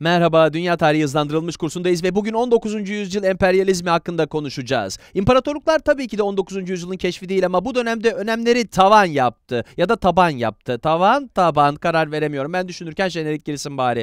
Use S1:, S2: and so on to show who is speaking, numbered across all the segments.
S1: Merhaba, Dünya Tarihi Hızlandırılmış kursundayız ve bugün 19. yüzyıl emperyalizmi hakkında konuşacağız. İmparatorluklar tabii ki de 19. yüzyılın keşfi değil ama bu dönemde önemleri tavan yaptı ya da taban yaptı. Tavan, taban karar veremiyorum. Ben düşünürken jenerik girsin bari.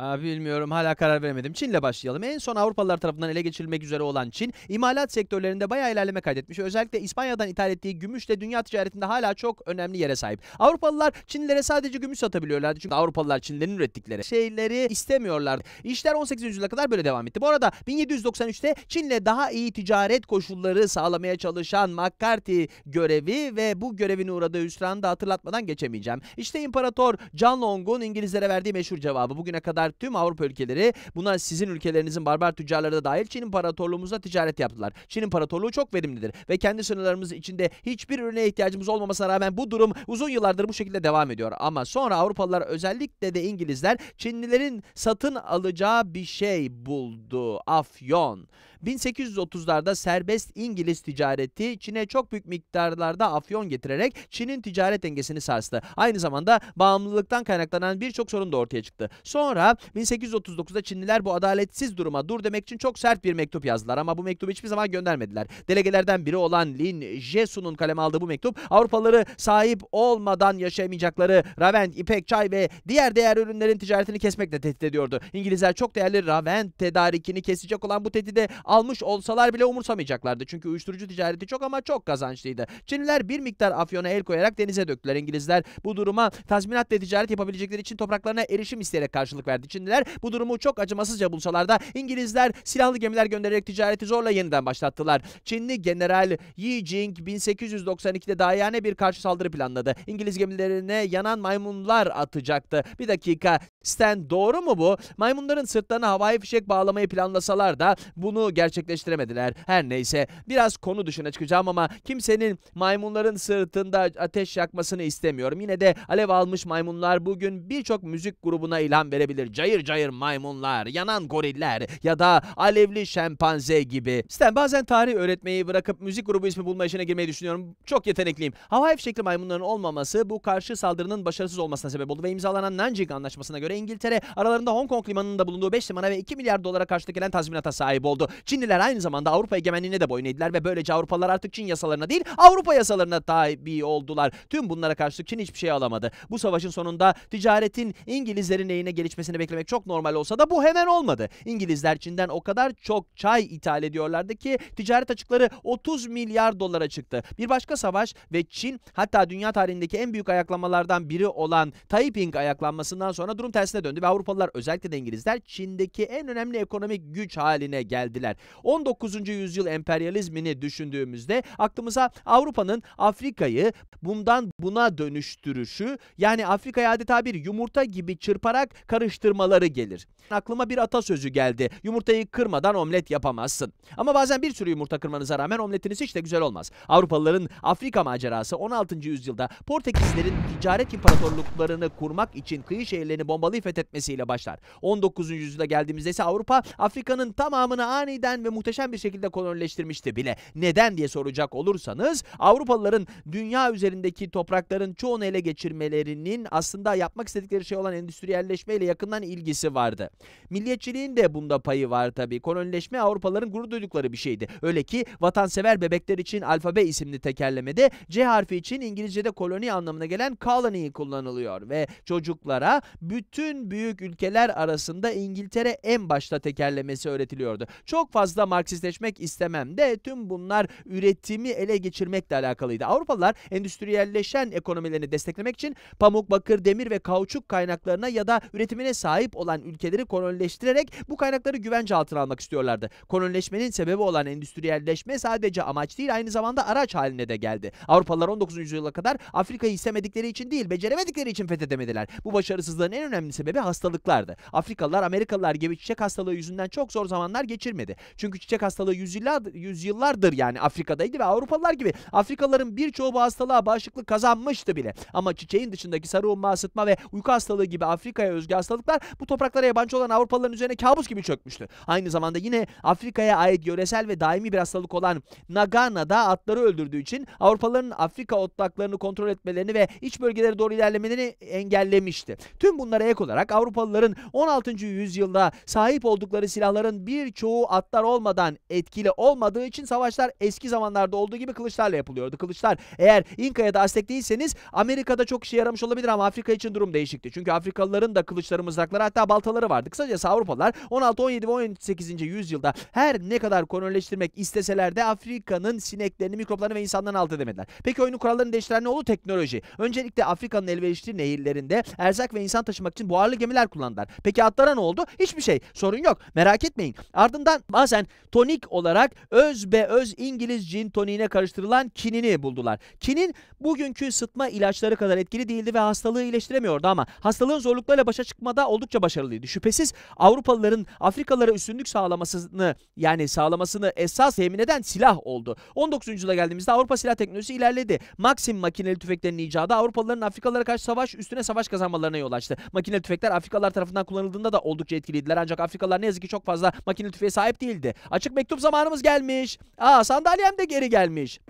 S1: bilmiyorum hala karar veremedim. Çin'le başlayalım. En son Avrupalılar tarafından ele geçirilmek üzere olan Çin, imalat sektörlerinde bayağı ilerleme kaydetmiş. Özellikle İspanya'dan ithal ettiği gümüşle dünya ticaretinde hala çok önemli yere sahip. Avrupalılar Çinlilere sadece gümüş satabiliyorlardı. Çünkü Avrupalılar Çinlilerin ürettikleri şeyleri istemiyorlardı. İşler 18. yüzyıla kadar böyle devam etti. Bu arada 1793'te Çin'le daha iyi ticaret koşulları sağlamaya çalışan McCarthy görevi ve bu görevin uğradığı hüsranı da hatırlatmadan geçemeyeceğim. İşte İmparator John Long'un İngilizlere verdiği meşhur cevabı bugüne kadar diğer tüm Avrupa ülkeleri buna sizin ülkelerinizin barbar tüccarları da dahil Çin İmparatorluğumuzla ticaret yaptılar. Çin İmparatorluğu çok verimlidir ve kendi sınırlarımız içinde hiçbir ürüne ihtiyacımız olmamasına rağmen bu durum uzun yıllardır bu şekilde devam ediyor. Ama sonra Avrupalılar özellikle de İngilizler Çinlilerin satın alacağı bir şey buldu. Afyon. 1830'larda serbest İngiliz ticareti Çin'e çok büyük miktarlarda afyon getirerek Çin'in ticaret dengesini sarstı. Aynı zamanda bağımlılıktan kaynaklanan birçok sorun da ortaya çıktı. Sonra 1839'da Çinliler bu adaletsiz duruma dur demek için çok sert bir mektup yazdılar ama bu mektubu hiçbir zaman göndermediler. Delegelerden biri olan Lin Jesu'nun kaleme aldığı bu mektup Avrupalıları sahip olmadan yaşayamayacakları Ravent, ipek, çay ve diğer değer ürünlerin ticaretini kesmekle tehdit ediyordu. İngilizler çok değerli Ravent tedarikini kesecek olan bu tehdidi almış olsalar bile umursamayacaklardı. Çünkü uyuşturucu ticareti çok ama çok kazançlıydı. Çinliler bir miktar afyona el koyarak denize döktüler. İngilizler bu duruma tazminatla ticaret yapabilecekleri için topraklarına erişim isteyerek karşılık verdi kent içindeler. Bu durumu çok acımasızca bulsalar da İngilizler silahlı gemiler göndererek ticareti zorla yeniden başlattılar. Çinli General Yi Jing 1892'de dayane bir karşı saldırı planladı. İngiliz gemilerine yanan maymunlar atacaktı. Bir dakika Sten doğru mu bu? Maymunların sırtlarına havai fişek bağlamayı planlasalar da bunu gerçekleştiremediler. Her neyse biraz konu dışına çıkacağım ama kimsenin maymunların sırtında ateş yakmasını istemiyorum. Yine de alev almış maymunlar bugün birçok müzik grubuna ilham verebilir. Cayır cayır maymunlar, yanan goriller ya da alevli şempanze gibi. Sten bazen tarih öğretmeyi bırakıp müzik grubu ismi bulma işine girmeyi düşünüyorum. Çok yetenekliyim. Havai fişekli maymunların olmaması bu karşı saldırının başarısız olmasına sebep oldu ve imzalanan Nanjing anlaşmasına göre göre İngiltere aralarında Hong Kong limanının da bulunduğu 5 limana ve 2 milyar dolara karşılık gelen tazminata sahip oldu. Çinliler aynı zamanda Avrupa egemenliğine de boyun eğdiler ve böylece Avrupalılar artık Çin yasalarına değil Avrupa yasalarına tabi oldular. Tüm bunlara karşılık Çin hiçbir şey alamadı. Bu savaşın sonunda ticaretin İngilizlerin lehine gelişmesini beklemek çok normal olsa da bu hemen olmadı. İngilizler Çin'den o kadar çok çay ithal ediyorlardı ki ticaret açıkları 30 milyar dolara çıktı. Bir başka savaş ve Çin hatta dünya tarihindeki en büyük ayaklamalardan biri olan Taiping ayaklanmasından sonra durum tersine döndü ve Avrupalılar özellikle de İngilizler Çin'deki en önemli ekonomik güç haline geldiler. 19. yüzyıl emperyalizmini düşündüğümüzde aklımıza Avrupa'nın Afrika'yı bundan buna dönüştürüşü yani Afrika'yı adeta bir yumurta gibi çırparak karıştırmaları gelir. Aklıma bir atasözü geldi. Yumurtayı kırmadan omlet yapamazsın. Ama bazen bir sürü yumurta kırmanıza rağmen omletiniz hiç de güzel olmaz. Avrupalıların Afrika macerası 16. yüzyılda Portekizlerin ticaret imparatorluklarını kurmak için kıyı şehirlerini bombalayarak Mal'ı fethetmesiyle başlar. 19. yüzyıla geldiğimizde ise Avrupa Afrika'nın tamamını aniden ve muhteşem bir şekilde kolonileştirmişti bile. Neden diye soracak olursanız Avrupalıların dünya üzerindeki toprakların çoğunu ele geçirmelerinin aslında yapmak istedikleri şey olan endüstriyelleşmeyle yakından ilgisi vardı. Milliyetçiliğin de bunda payı var tabi. Kolonileşme Avrupalıların gurur duydukları bir şeydi. Öyle ki vatansever bebekler için alfabe isimli tekerlemede C harfi için İngilizce'de koloni anlamına gelen colony kullanılıyor ve çocuklara bütün bütün büyük ülkeler arasında İngiltere en başta tekerlemesi öğretiliyordu. Çok fazla Marksistleşmek istemem de tüm bunlar üretimi ele geçirmekle alakalıydı. Avrupalılar endüstriyelleşen ekonomilerini desteklemek için pamuk, bakır, demir ve kauçuk kaynaklarına ya da üretimine sahip olan ülkeleri kolonileştirerek bu kaynakları güvence altına almak istiyorlardı. Kolonileşmenin sebebi olan endüstriyelleşme sadece amaç değil aynı zamanda araç haline de geldi. Avrupalılar 19. yüzyıla kadar Afrika'yı istemedikleri için değil beceremedikleri için fethedemediler. Bu başarısızlığın en önemli önemli sebebi hastalıklardı. Afrikalılar Amerikalılar gibi çiçek hastalığı yüzünden çok zor zamanlar geçirmedi. Çünkü çiçek hastalığı yüzyıllardır, yüzyıllardır yani Afrika'daydı ve Avrupalılar gibi Afrikalıların birçoğu bu hastalığa bağışıklık kazanmıştı bile. Ama çiçeğin dışındaki sarılma, ısıtma ve uyku hastalığı gibi Afrika'ya özgü hastalıklar bu topraklara yabancı olan Avrupalıların üzerine kabus gibi çökmüştü. Aynı zamanda yine Afrika'ya ait yöresel ve daimi bir hastalık olan Nagana'da atları öldürdüğü için Avrupalıların Afrika otlaklarını kontrol etmelerini ve iç bölgelere doğru ilerlemelerini engellemişti. Tüm bunlara ek olarak Avrupalıların 16. yüzyılda sahip oldukları silahların birçoğu atlar olmadan etkili olmadığı için savaşlar eski zamanlarda olduğu gibi kılıçlarla yapılıyordu. Kılıçlar eğer İnka ya da Aztek değilseniz Amerika'da çok işe yaramış olabilir ama Afrika için durum değişikti. Çünkü Afrikalıların da kılıçları, mızrakları hatta baltaları vardı. Kısacası Avrupalılar 16, 17 ve 18. yüzyılda her ne kadar kolonileştirmek isteseler de Afrika'nın sineklerini, mikroplarını ve insanlarını alt edemediler. Peki oyunun kurallarını değiştiren ne oldu? Teknoloji. Öncelikle Afrika'nın elverişli nehirlerinde erzak ve insan taşımak için buharlı gemiler kullandılar. Peki atlara ne oldu? Hiçbir şey. Sorun yok. Merak etmeyin. Ardından bazen tonik olarak öz be öz İngiliz cin toniğine karıştırılan kinini buldular. Kinin bugünkü sıtma ilaçları kadar etkili değildi ve hastalığı iyileştiremiyordu ama hastalığın zorluklarıyla başa çıkmada oldukça başarılıydı. Şüphesiz Avrupalıların Afrikalara üstünlük sağlamasını yani sağlamasını esas temin eden silah oldu. 19. yüzyıla geldiğimizde Avrupa silah teknolojisi ilerledi. Maxim makineli tüfeklerin icadı Avrupalıların Afrikalara karşı savaş üstüne savaş kazanmalarına yol açtı. Makineli makineli tüfekler Afrikalılar tarafından kullanıldığında da oldukça etkiliydiler. Ancak Afrikalılar ne yazık ki çok fazla makineli tüfeğe sahip değildi. Açık mektup zamanımız gelmiş. Aa sandalyem de geri gelmiş.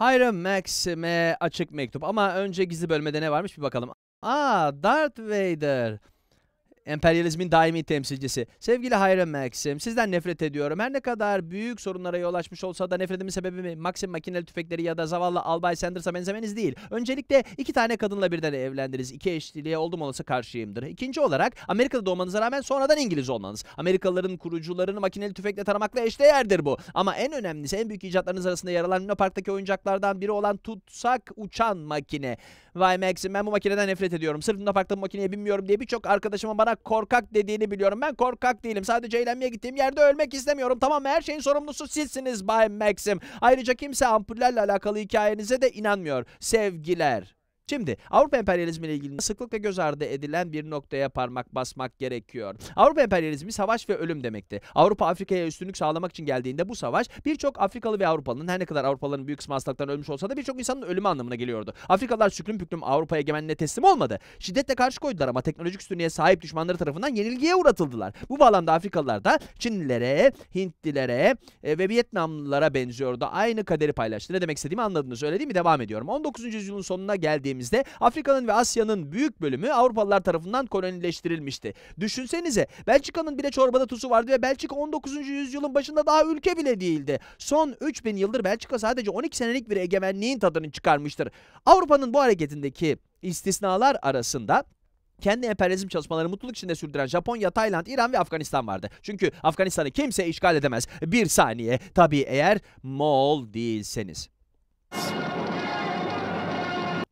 S1: Hiram Maxime açık mektup ama önce gizli bölmede ne varmış bir bakalım. Aa Darth Vader emperyalizmin daimi temsilcisi. Sevgili Hayran Maxim, sizden nefret ediyorum. Her ne kadar büyük sorunlara yol açmış olsa da nefretimin sebebi mi? Maxim makineli tüfekleri ya da zavallı Albay Sanders'a benzemeniz değil. Öncelikle iki tane kadınla birden evlendiniz. İki eşliliğe oldum olası karşıyımdır. İkinci olarak Amerika'da doğmanıza rağmen sonradan İngiliz olmanız. Amerikalıların kurucularını makineli tüfekle taramakla eşdeğerdir bu. Ama en önemlisi en büyük icatlarınız arasında yer alan Luna Park'taki oyuncaklardan biri olan tutsak uçan makine. Vay Maxim ben bu makineden nefret ediyorum. Sırf Luna Park'ta bu makineye binmiyorum diye birçok arkadaşıma bana bana korkak dediğini biliyorum. Ben korkak değilim. Sadece eğlenmeye gittiğim yerde ölmek istemiyorum. Tamam her şeyin sorumlusu sizsiniz Bay Maxim. Ayrıca kimse ampullerle alakalı hikayenize de inanmıyor. Sevgiler. Şimdi Avrupa emperyalizmi ile ilgili sıklıkla göz ardı edilen bir noktaya parmak basmak gerekiyor. Avrupa emperyalizmi savaş ve ölüm demekti. Avrupa Afrika'ya üstünlük sağlamak için geldiğinde bu savaş birçok Afrikalı ve Avrupalı'nın her ne kadar Avrupalıların büyük kısmı hastalıktan ölmüş olsa da birçok insanın ölümü anlamına geliyordu. Afrikalılar süklüm püklüm Avrupa'ya egemenliğine teslim olmadı. Şiddetle karşı koydular ama teknolojik üstünlüğe sahip düşmanları tarafından yenilgiye uğratıldılar. Bu bağlamda Afrikalılar da Çinlilere, Hintlilere e, ve Vietnamlılara benziyordu. Aynı kaderi paylaştı. Ne demek istediğimi anladınız öyle değil mi? Devam ediyorum. 19. yüzyılın sonuna geldiğimiz geldiğimizde Afrika'nın ve Asya'nın büyük bölümü Avrupalılar tarafından kolonileştirilmişti. Düşünsenize Belçika'nın bile çorbada tuzu vardı ve Belçika 19. yüzyılın başında daha ülke bile değildi. Son 3000 yıldır Belçika sadece 12 senelik bir egemenliğin tadını çıkarmıştır. Avrupa'nın bu hareketindeki istisnalar arasında kendi emperyalizm çalışmalarını mutluluk içinde sürdüren Japonya, Tayland, İran ve Afganistan vardı. Çünkü Afganistan'ı kimse işgal edemez. Bir saniye tabii eğer Moğol değilseniz.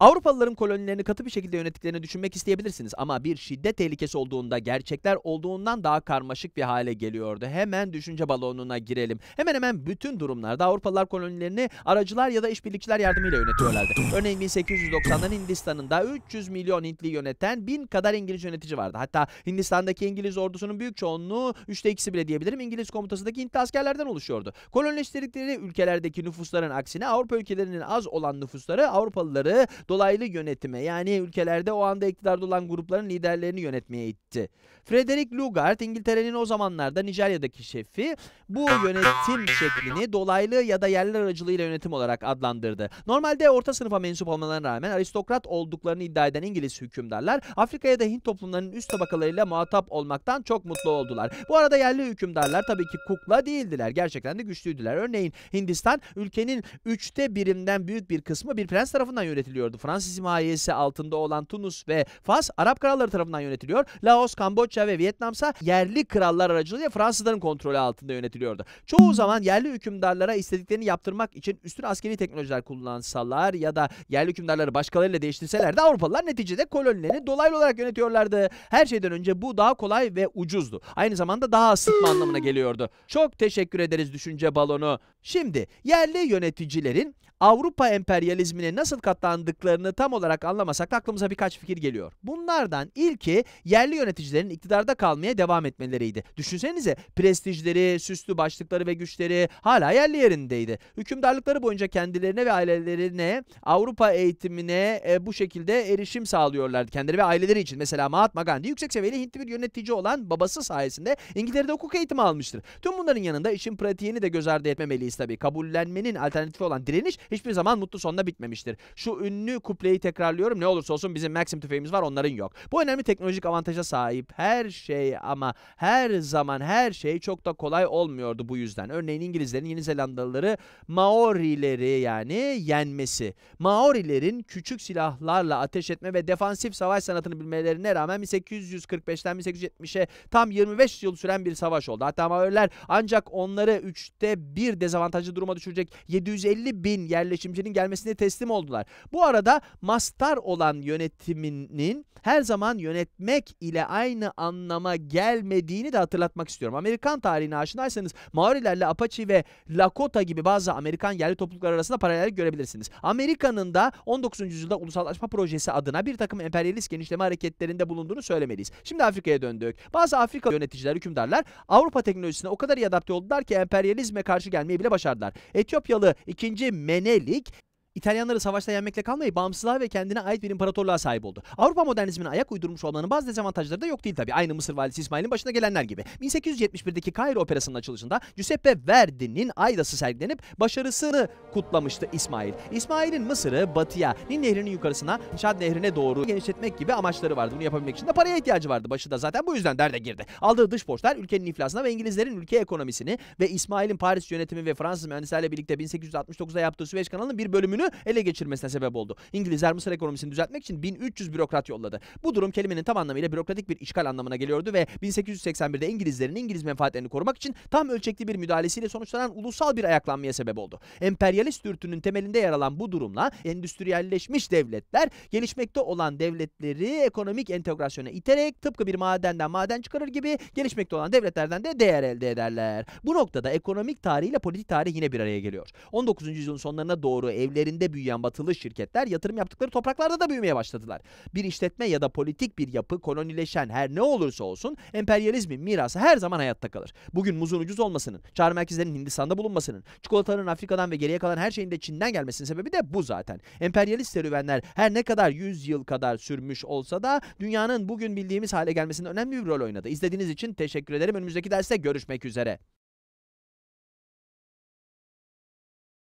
S1: Avrupalıların kolonilerini katı bir şekilde yönettiklerini düşünmek isteyebilirsiniz ama bir şiddet tehlikesi olduğunda gerçekler olduğundan daha karmaşık bir hale geliyordu. Hemen düşünce balonuna girelim. Hemen hemen bütün durumlarda Avrupalılar kolonilerini aracılar ya da işbirlikçiler yardımıyla yönetiyorlardı. Örneğin 1890'dan Hindistan'ın da 300 milyon Hintli yöneten 1000 kadar İngiliz yönetici vardı. Hatta Hindistan'daki İngiliz ordusunun büyük çoğunluğu 3'te 2'si bile diyebilirim İngiliz komutasındaki Hintli askerlerden oluşuyordu. Kolonileştirdikleri ülkelerdeki nüfusların aksine Avrupa ülkelerinin az olan nüfusları Avrupalıları dolaylı yönetime yani ülkelerde o anda iktidarda olan grupların liderlerini yönetmeye itti. Frederick Lugard İngiltere'nin o zamanlarda Nijerya'daki şefi bu yönetim şeklini dolaylı ya da yerler aracılığıyla yönetim olarak adlandırdı. Normalde orta sınıfa mensup olmalarına rağmen aristokrat olduklarını iddia eden İngiliz hükümdarlar Afrika'ya da Hint toplumlarının üst tabakalarıyla muhatap olmaktan çok mutlu oldular. Bu arada yerli hükümdarlar tabii ki kukla değildiler. Gerçekten de güçlüydüler. Örneğin Hindistan ülkenin üçte birinden büyük bir kısmı bir prens tarafından yönetiliyordu oldu. Fransız himayesi altında olan Tunus ve Fas Arap kralları tarafından yönetiliyor. Laos, Kamboçya ve Vietnam ise yerli krallar aracılığıyla Fransızların kontrolü altında yönetiliyordu. Çoğu zaman yerli hükümdarlara istediklerini yaptırmak için üstün askeri teknolojiler kullansalar ya da yerli hükümdarları başkalarıyla değiştirseler de Avrupalılar neticede kolonilerini dolaylı olarak yönetiyorlardı. Her şeyden önce bu daha kolay ve ucuzdu. Aynı zamanda daha ısıtma anlamına geliyordu. Çok teşekkür ederiz düşünce balonu. Şimdi yerli yöneticilerin Avrupa emperyalizmine nasıl katlandıklarını tam olarak anlamasak aklımıza birkaç fikir geliyor. Bunlardan ilki yerli yöneticilerin iktidarda kalmaya devam etmeleriydi. Düşünsenize prestijleri, süslü başlıkları ve güçleri hala yerli yerindeydi. Hükümdarlıkları boyunca kendilerine ve ailelerine Avrupa eğitimine e, bu şekilde erişim sağlıyorlardı kendileri ve aileleri için. Mesela Mahatma Gandhi yüksek seviyeli Hintli bir yönetici olan babası sayesinde İngiltere'de hukuk eğitimi almıştır. Tüm bunların yanında işin pratiğini de göz ardı etmemeliyiz tabii. Kabullenmenin alternatifi olan direniş hiçbir zaman mutlu sonla bitmemiştir. Şu ünlü kupleyi tekrarlıyorum ne olursa olsun bizim Maxim tüfeğimiz var onların yok. Bu önemli teknolojik avantaja sahip her şey ama her zaman her şey çok da kolay olmuyordu bu yüzden. Örneğin İngilizlerin Yeni Zelandalıları Maorileri yani yenmesi. Maorilerin küçük silahlarla ateş etme ve defansif savaş sanatını bilmelerine rağmen 1845'ten 1870'e tam 25 yıl süren bir savaş oldu. Hatta Maoriler ancak onları 3'te 1 dezavantajlı duruma düşürecek 750 bin yer yerleşimcinin gelmesine teslim oldular. Bu arada mastar olan yönetiminin her zaman yönetmek ile aynı anlama gelmediğini de hatırlatmak istiyorum. Amerikan tarihine aşinaysanız Maorilerle Apache ve Lakota gibi bazı Amerikan yerli topluluklar arasında paralellik görebilirsiniz. Amerika'nın da 19. yüzyılda ulusallaşma projesi adına bir takım emperyalist genişleme hareketlerinde bulunduğunu söylemeliyiz. Şimdi Afrika'ya döndük. Bazı Afrika yöneticiler, hükümdarlar Avrupa teknolojisine o kadar iyi adapte oldular ki emperyalizme karşı gelmeyi bile başardılar. Etiyopyalı 2. Mene abonelik İtalyanları savaşta yenmekle kalmayı bağımsızlığa ve kendine ait bir imparatorluğa sahip oldu. Avrupa modernizmine ayak uydurmuş olmanın bazı dezavantajları da yok değil tabii Aynı Mısır valisi İsmail'in başına gelenler gibi. 1871'deki Kairo Operası'nın açılışında Giuseppe Verdi'nin Aydas'ı sergilenip başarısını kutlamıştı İsmail. İsmail'in Mısır'ı batıya, Nil Nehri'nin yukarısına, Şad Nehri'ne doğru genişletmek gibi amaçları vardı. Bunu yapabilmek için de paraya ihtiyacı vardı. Başı da zaten bu yüzden derde girdi. Aldığı dış borçlar ülkenin iflasına ve İngilizlerin ülke ekonomisini ve İsmail'in Paris yönetimi ve Fransız mühendislerle birlikte 1869'da yaptığı Süveyş kanalının bir bölümünü ele geçirmesine sebep oldu. İngilizler Mısır ekonomisini düzeltmek için 1300 bürokrat yolladı. Bu durum kelimenin tam anlamıyla bürokratik bir işgal anlamına geliyordu ve 1881'de İngilizlerin İngiliz menfaatlerini korumak için tam ölçekli bir müdahalesiyle sonuçlanan ulusal bir ayaklanmaya sebep oldu. Emperyalist dürtünün temelinde yer alan bu durumla endüstriyelleşmiş devletler gelişmekte olan devletleri ekonomik entegrasyona iterek tıpkı bir madenden maden çıkarır gibi gelişmekte olan devletlerden de değer elde ederler. Bu noktada ekonomik tarihiyle politik tarih yine bir araya geliyor. 19. yüzyılın sonlarına doğru evleri üzerinde büyüyen batılı şirketler yatırım yaptıkları topraklarda da büyümeye başladılar. Bir işletme ya da politik bir yapı kolonileşen her ne olursa olsun emperyalizmin mirası her zaman hayatta kalır. Bugün muzun ucuz olmasının, çağrı merkezlerinin Hindistan'da bulunmasının, çikolataların Afrika'dan ve geriye kalan her şeyin de Çin'den gelmesinin sebebi de bu zaten. Emperyalist serüvenler her ne kadar 100 yıl kadar sürmüş olsa da dünyanın bugün bildiğimiz hale gelmesinde önemli bir rol oynadı. İzlediğiniz için teşekkür ederim. Önümüzdeki derste görüşmek üzere.